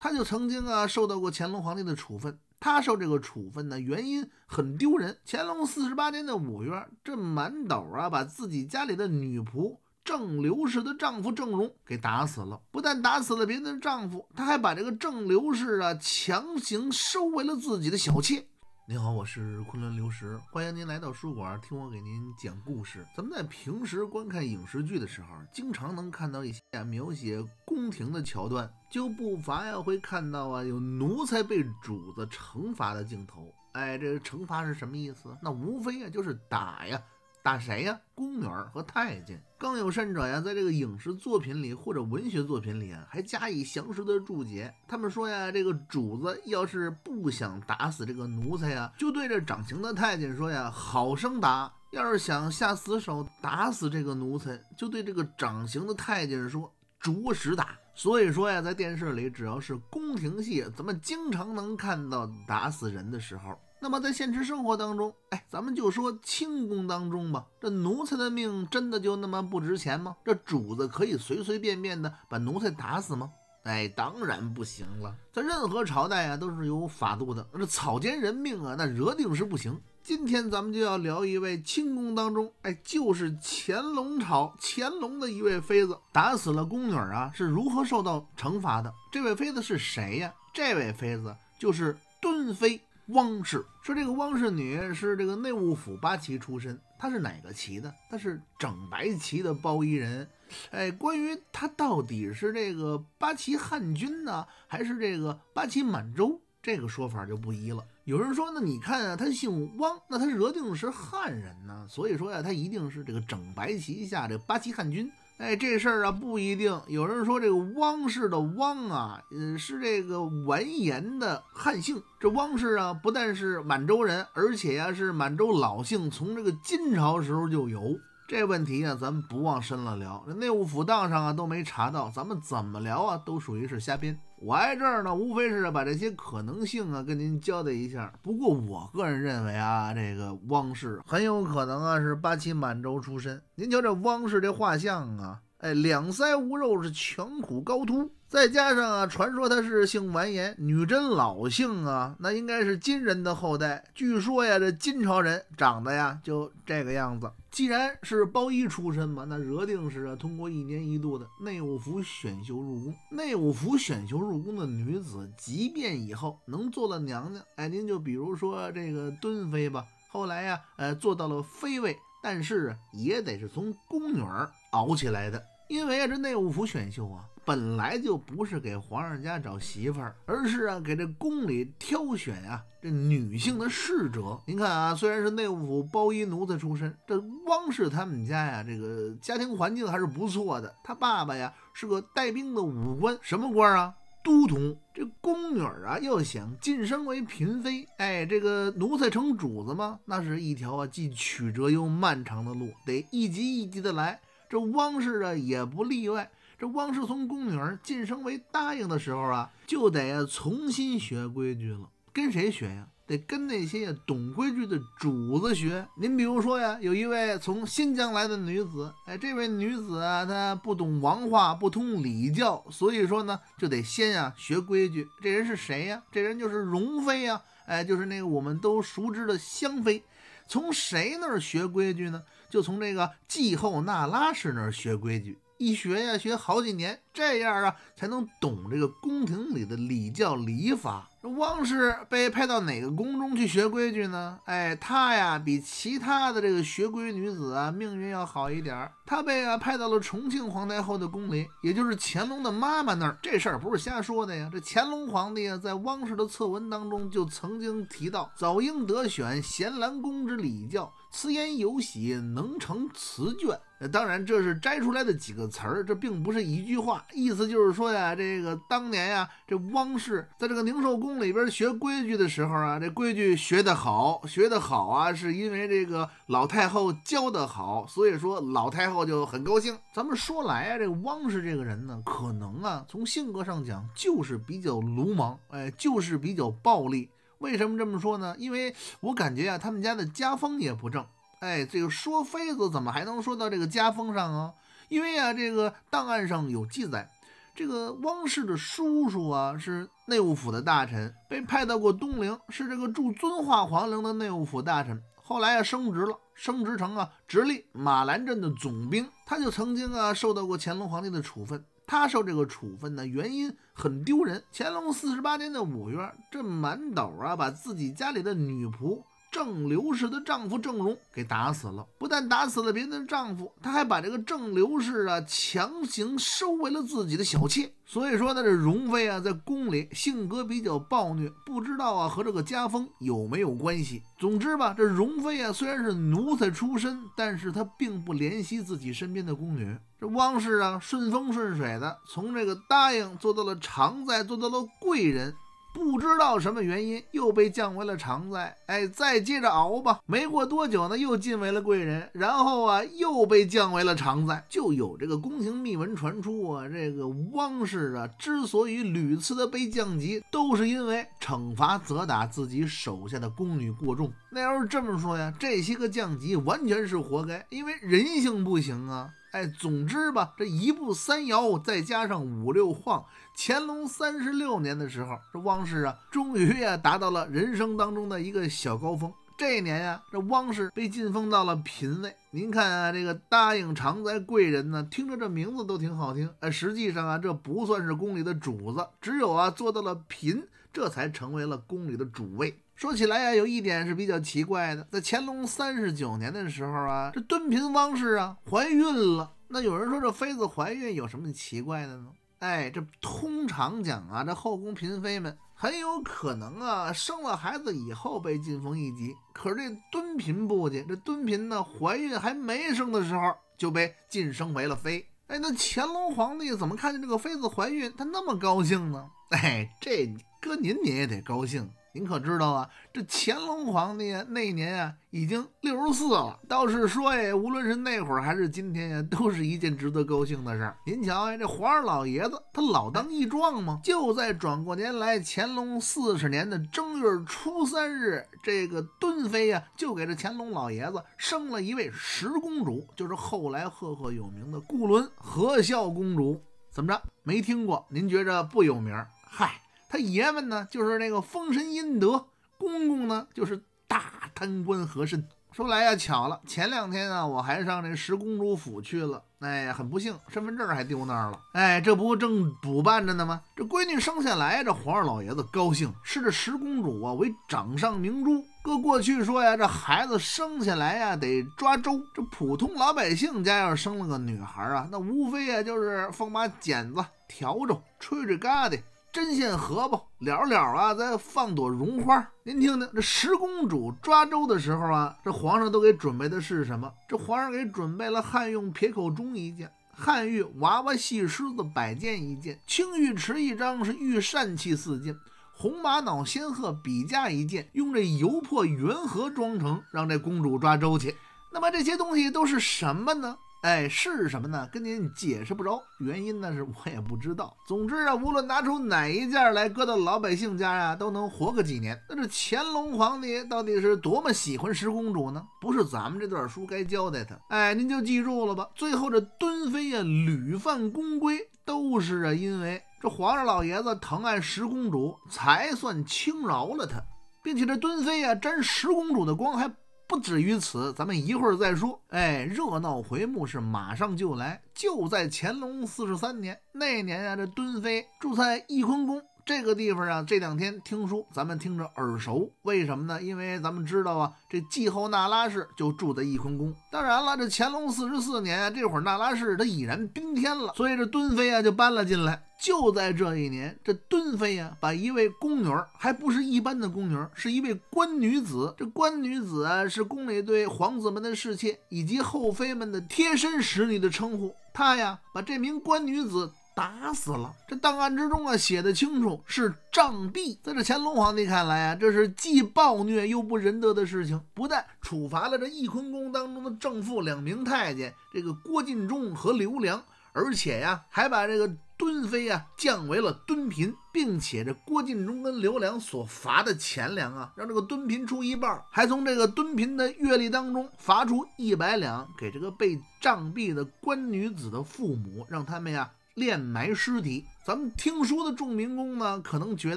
他就曾经啊受到过乾隆皇帝的处分，他受这个处分呢原因很丢人。乾隆四十八年的五月，这满斗啊把自己家里的女仆郑刘氏的丈夫郑荣给打死了，不但打死了别人的丈夫，他还把这个郑刘氏啊强行收为了自己的小妾。您好，我是昆仑流石，欢迎您来到书馆听我给您讲故事。咱们在平时观看影视剧的时候，经常能看到一些描写宫廷的桥段，就不乏呀会看到啊有奴才被主子惩罚的镜头。哎，这个惩罚是什么意思？那无非呀就是打呀。打谁呀？宫女儿和太监，更有甚者呀，在这个影视作品里或者文学作品里啊，还加以详实的注解。他们说呀，这个主子要是不想打死这个奴才呀，就对着掌刑的太监说呀：“好生打。”要是想下死手打死这个奴才，就对这个掌刑的太监说：“着实打。”所以说呀，在电视里只要是宫廷戏，咱们经常能看到打死人的时候。那么在现实生活当中，哎，咱们就说清宫当中吧。这奴才的命真的就那么不值钱吗？这主子可以随随便便的把奴才打死吗？哎，当然不行了。在任何朝代啊，都是有法度的。那草菅人命啊，那惹定是不行。今天咱们就要聊一位清宫当中，哎，就是乾隆朝乾隆的一位妃子打死了宫女啊，是如何受到惩罚的？这位妃子是谁呀？这位妃子就是敦妃。汪氏说：“这个汪氏女是这个内务府八旗出身，她是哪个旗的？她是整白旗的包衣人。哎，关于她到底是这个八旗汉军呢，还是这个八旗满洲，这个说法就不一了。有人说呢，你看啊，她姓汪，那她惹定是汉人呢，所以说呀，她一定是这个整白旗下这八旗汉军。”哎，这事儿啊不一定。有人说这个汪氏的汪啊，嗯，是这个完颜的汉姓。这汪氏啊，不但是满洲人，而且呀是满洲老姓，从这个金朝时候就有。这问题呀，咱们不往深了聊。内务府档上啊都没查到，咱们怎么聊啊？都属于是瞎编。我挨这儿呢，无非是把这些可能性啊跟您交代一下。不过我个人认为啊，这个汪氏很有可能啊是八旗满洲出身。您瞧这汪氏这画像啊。哎，两腮无肉是颧骨高凸，再加上啊，传说他是姓完颜，女真老姓啊，那应该是金人的后代。据说呀，这金朝人长得呀就这个样子。既然是包衣出身嘛，那惹定是啊，通过一年一度的内务府选秀入宫。内务府选秀入宫的女子，即便以后能做了娘娘，哎，您就比如说这个敦妃吧，后来呀，呃，做到了妃位。但是也得是从宫女儿熬起来的，因为啊，这内务府选秀啊，本来就不是给皇上家找媳妇儿，而是啊，给这宫里挑选啊这女性的侍者。您看啊，虽然是内务府包衣奴才出身，这汪氏他们家呀，这个家庭环境还是不错的。他爸爸呀是个带兵的武官，什么官啊？都统，这宫女啊，要想晋升为嫔妃，哎，这个奴才成主子吗？那是一条啊既曲折又漫长的路，得一级一级的来。这汪氏啊也不例外。这汪氏从宫女晋升为答应的时候啊，就得重新学规矩了，跟谁学呀？得跟那些懂规矩的主子学。您比如说呀，有一位从新疆来的女子，哎，这位女子啊，她不懂王话，不通礼教，所以说呢，就得先啊学规矩。这人是谁呀？这人就是容妃呀，哎，就是那个我们都熟知的香妃。从谁那儿学规矩呢？就从这个季后那拉氏那儿学规矩。一学呀，学好几年，这样啊，才能懂这个宫廷里的礼教礼法。汪氏被派到哪个宫中去学规矩呢？哎，她呀比其他的这个学规女子啊命运要好一点儿。她被啊派到了重庆皇太后的宫里，也就是乾隆的妈妈那儿。这事儿不是瞎说的呀。这乾隆皇帝啊在汪氏的策文当中就曾经提到：“早应得选贤兰宫之礼教。”此言有喜，能成词卷。当然，这是摘出来的几个词儿，这并不是一句话。意思就是说呀，这个当年呀，这汪氏在这个宁寿宫里边学规矩的时候啊，这规矩学得好，学得好啊，是因为这个老太后教得好，所以说老太后就很高兴。咱们说来啊，这汪氏这个人呢，可能啊，从性格上讲就是比较鲁莽，哎，就是比较暴力。为什么这么说呢？因为我感觉啊，他们家的家风也不正。哎，这个说妃子怎么还能说到这个家风上啊？因为啊，这个档案上有记载，这个汪氏的叔叔啊，是内务府的大臣，被派到过东陵，是这个驻遵化皇陵的内务府大臣。后来啊，升职了，升职成啊，直隶马兰镇的总兵。他就曾经啊，受到过乾隆皇帝的处分。他受这个处分的原因很丢人。乾隆四十八年的五月，这满斗啊，把自己家里的女仆。郑刘氏的丈夫郑荣给打死了，不但打死了别人的丈夫，他还把这个郑刘氏啊强行收为了自己的小妾。所以说呢，这荣妃啊在宫里性格比较暴虐，不知道啊和这个家风有没有关系。总之吧，这荣妃啊虽然是奴才出身，但是她并不怜惜自己身边的宫女。这汪氏啊顺风顺水的，从这个答应做到了常在，做到了贵人。不知道什么原因，又被降为了常在。哎，再接着熬吧。没过多久呢，又晋为了贵人，然后啊，又被降为了常在。就有这个宫廷秘闻传出啊，这个汪氏啊，之所以屡次的被降级，都是因为惩罚责打自己手下的宫女过重。那要是这么说呀，这些个降级完全是活该，因为人性不行啊。哎，总之吧，这一步三摇，再加上五六晃，乾隆三十六年的时候，这汪氏啊，终于啊达到了人生当中的一个小高峰。这一年呀，这汪氏被晋封到了嫔位。您看啊，这个答应常在贵人呢，听着这名字都挺好听。哎，实际上啊，这不算是宫里的主子，只有啊做到了嫔。这才成为了宫里的主位。说起来呀，有一点是比较奇怪的，在乾隆三十九年的时候啊，这敦嫔汪氏啊怀孕了。那有人说这妃子怀孕有什么奇怪的呢？哎，这通常讲啊，这后宫嫔妃们很有可能啊生了孩子以后被晋封一级。可是这敦嫔不仅这敦嫔呢怀孕还没生的时候就被晋升为了妃。哎，那乾隆皇帝怎么看见这个妃子怀孕，他那么高兴呢？哎，这哥您，您也得高兴。您可知道啊？这乾隆皇帝啊，那年啊已经六十四了。倒是说呀，无论是那会儿还是今天呀，都是一件值得高兴的事儿。您瞧呀，这皇上老爷子他老当益壮嘛。就在转过年来，乾隆四十年的正月初三日，这个敦妃呀就给这乾隆老爷子生了一位十公主，就是后来赫赫有名的固伦和孝公主。怎么着？没听过？您觉着不有名？嗨。他爷们呢，就是那个封神阴德公公呢，就是大贪官和珅。说来呀巧了，前两天啊我还上这十公主府去了，哎呀，很不幸，身份证还丢那儿了。哎，这不正补办着呢吗？这闺女生下来，这皇上老爷子高兴，视这十公主啊为掌上明珠。搁过去说呀，这孩子生下来呀得抓周，这普通老百姓家要是生了个女孩啊，那无非也就是放把剪子、笤帚、吹吹嘎的。针线盒吧，了了啊，再放朵绒花。您听听，这十公主抓周的时候啊，这皇上都给准备的是什么？这皇上给准备了汉用撇口钟一件，汉玉娃娃戏狮子摆件一件，青玉池一张，是玉扇器四件，红玛瑙仙鹤笔架一件，用这油破圆盒装成，让这公主抓周去。那么这些东西都是什么呢？哎，是什么呢？跟您解释不着原因呢，是我也不知道。总之啊，无论拿出哪一件来搁到老百姓家呀，都能活个几年。那这乾隆皇帝到底是多么喜欢十公主呢？不是咱们这段书该交代他。哎，您就记住了吧。最后这敦妃呀屡犯宫规，都是啊因为这皇上老爷子疼爱十公主，才算轻饶了她。并且这敦妃啊沾十公主的光还。不止于此，咱们一会儿再说。哎，热闹回目是马上就来，就在乾隆四十三年那年啊，这敦妃住在翊坤宫。这个地方啊，这两天听书，咱们听着耳熟，为什么呢？因为咱们知道啊，这季后那拉氏就住在翊坤宫。当然了，这乾隆四十四年啊，这会儿那拉氏她已然冰天了，所以这敦妃啊就搬了进来。就在这一年，这敦妃啊把一位宫女，儿，还不是一般的宫女，儿，是一位官女子。这官女子啊，是宫里对皇子们的侍妾以及后妃们的贴身使女的称呼。她呀，把这名官女子。打死了！这档案之中啊，写的清楚，是杖毙。在这乾隆皇帝看来啊，这是既暴虐又不仁德的事情。不但处罚了这翊坤宫当中的正副两名太监，这个郭敬忠和刘良，而且呀，还把这个敦妃啊降为了敦嫔，并且这郭敬忠跟刘良所罚的钱粮啊，让这个敦嫔出一半，还从这个敦嫔的月例当中罚出一百两给这个被杖毙的官女子的父母，让他们呀。炼埋尸体，咱们听书的众明宫呢，可能觉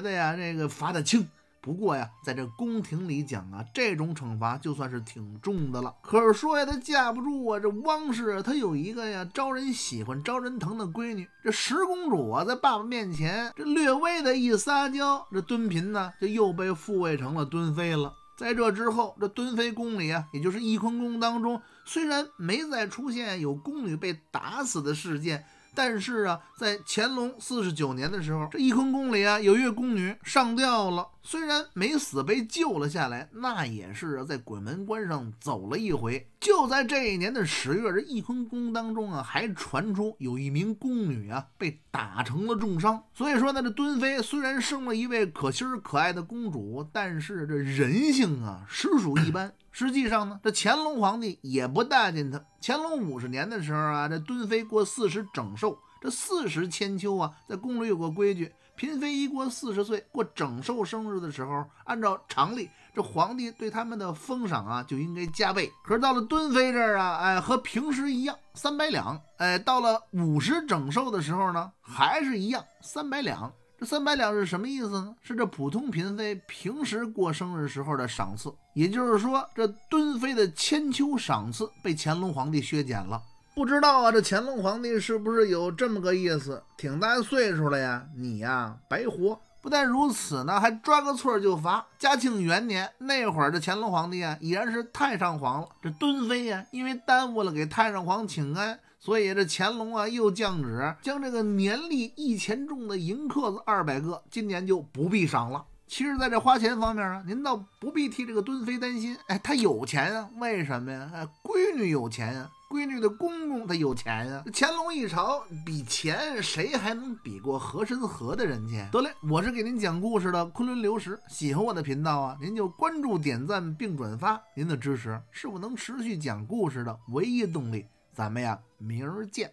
得呀，这个罚的轻。不过呀，在这宫廷里讲啊，这种惩罚就算是挺重的了。可是说呀，他架不住啊，这汪氏她有一个呀，招人喜欢、招人疼的闺女，这十公主啊，在爸爸面前这略微的一撒娇，这敦嫔呢就又被复位成了敦妃了。在这之后，这敦妃宫里啊，也就是翊坤宫当中，虽然没再出现有宫女被打死的事件。但是啊，在乾隆四十九年的时候，这翊坤宫里啊，有一位宫女上吊了，虽然没死，被救了下来，那也是啊，在鬼门关上走了一回。就在这一年的十月，这翊坤宫当中啊，还传出有一名宫女啊被打成了重伤。所以说呢，这敦妃虽然生了一位可心儿可爱的公主，但是这人性啊，实属一般。实际上呢，这乾隆皇帝也不待见他。乾隆五十年的时候啊，这敦妃过四十整寿，这四十千秋啊，在宫里有个规矩，嫔妃一过四十岁，过整寿生日的时候，按照常例，这皇帝对他们的封赏啊就应该加倍。可是到了敦妃这儿啊，哎，和平时一样，三百两。哎，到了五十整寿的时候呢，还是一样，三百两。三百两是什么意思呢？是这普通嫔妃平时过生日时候的赏赐，也就是说，这敦妃的千秋赏赐被乾隆皇帝削减了。不知道啊，这乾隆皇帝是不是有这么个意思？挺大岁数了呀，你呀白活。不但如此呢，还抓个错就罚。嘉庆元年那会儿，这乾隆皇帝啊已然是太上皇了。这敦妃呀，因为耽误了给太上皇请安。所以这乾隆啊，又降旨将这个年历一钱重的银刻子二百个，今年就不必赏了。其实，在这花钱方面啊，您倒不必替这个敦妃担心。哎，她有钱啊？为什么呀？哎，闺女有钱呀，闺女的公公他有钱呀。乾隆一朝比钱，谁还能比过和珅和的人家？得嘞，我是给您讲故事的昆仑流石，喜欢我的频道啊，您就关注、点赞并转发。您的支持是我能持续讲故事的唯一动力。咱们呀，明儿见。